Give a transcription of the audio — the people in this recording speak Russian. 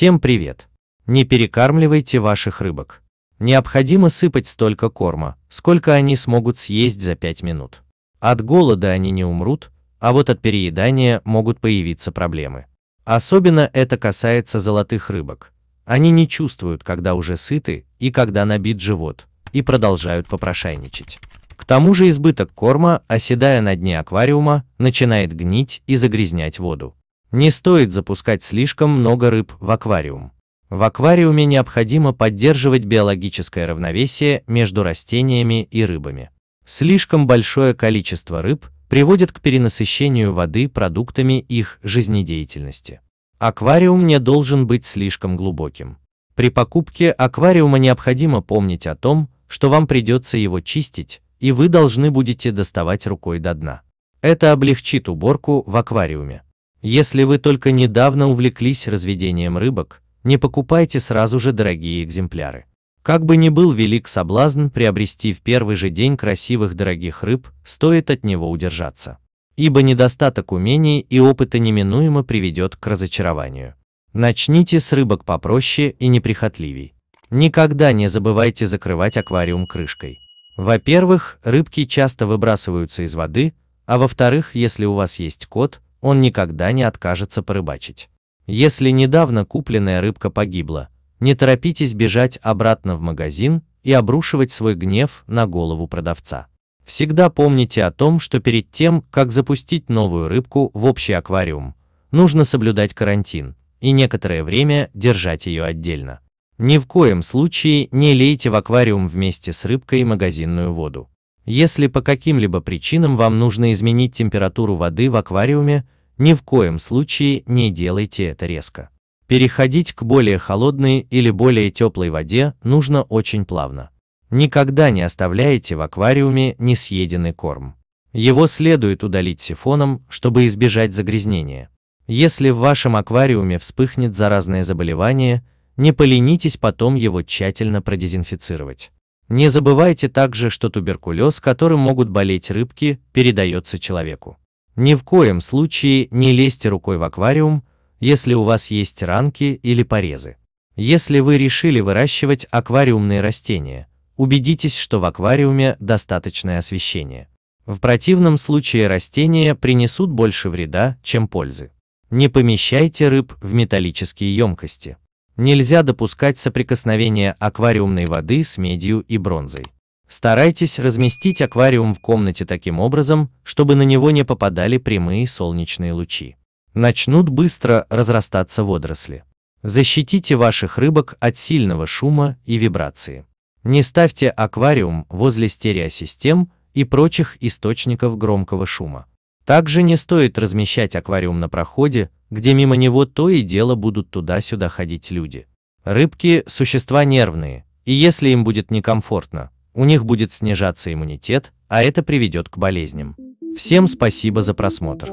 Всем привет! Не перекармливайте ваших рыбок. Необходимо сыпать столько корма, сколько они смогут съесть за 5 минут. От голода они не умрут, а вот от переедания могут появиться проблемы. Особенно это касается золотых рыбок. Они не чувствуют, когда уже сыты и когда набит живот, и продолжают попрошайничать. К тому же избыток корма, оседая на дне аквариума, начинает гнить и загрязнять воду. Не стоит запускать слишком много рыб в аквариум. В аквариуме необходимо поддерживать биологическое равновесие между растениями и рыбами. Слишком большое количество рыб приводит к перенасыщению воды продуктами их жизнедеятельности. Аквариум не должен быть слишком глубоким. При покупке аквариума необходимо помнить о том, что вам придется его чистить, и вы должны будете доставать рукой до дна. Это облегчит уборку в аквариуме. Если вы только недавно увлеклись разведением рыбок, не покупайте сразу же дорогие экземпляры. Как бы ни был велик соблазн приобрести в первый же день красивых дорогих рыб, стоит от него удержаться. Ибо недостаток умений и опыта неминуемо приведет к разочарованию. Начните с рыбок попроще и неприхотливей. Никогда не забывайте закрывать аквариум крышкой. Во-первых, рыбки часто выбрасываются из воды, а во-вторых, если у вас есть кот, он никогда не откажется порыбачить. Если недавно купленная рыбка погибла, не торопитесь бежать обратно в магазин и обрушивать свой гнев на голову продавца. Всегда помните о том, что перед тем, как запустить новую рыбку в общий аквариум, нужно соблюдать карантин и некоторое время держать ее отдельно. Ни в коем случае не лейте в аквариум вместе с рыбкой магазинную воду. Если по каким-либо причинам вам нужно изменить температуру воды в аквариуме, ни в коем случае не делайте это резко. Переходить к более холодной или более теплой воде нужно очень плавно. Никогда не оставляйте в аквариуме несъеденный корм. Его следует удалить сифоном, чтобы избежать загрязнения. Если в вашем аквариуме вспыхнет заразное заболевание, не поленитесь потом его тщательно продезинфицировать. Не забывайте также, что туберкулез, которым могут болеть рыбки, передается человеку. Ни в коем случае не лезьте рукой в аквариум, если у вас есть ранки или порезы. Если вы решили выращивать аквариумные растения, убедитесь, что в аквариуме достаточное освещение. В противном случае растения принесут больше вреда, чем пользы. Не помещайте рыб в металлические емкости. Нельзя допускать соприкосновения аквариумной воды с медью и бронзой. Старайтесь разместить аквариум в комнате таким образом, чтобы на него не попадали прямые солнечные лучи. Начнут быстро разрастаться водоросли. Защитите ваших рыбок от сильного шума и вибрации. Не ставьте аквариум возле стереосистем и прочих источников громкого шума. Также не стоит размещать аквариум на проходе, где мимо него то и дело будут туда-сюда ходить люди. Рыбки – существа нервные, и если им будет некомфортно, у них будет снижаться иммунитет, а это приведет к болезням. Всем спасибо за просмотр.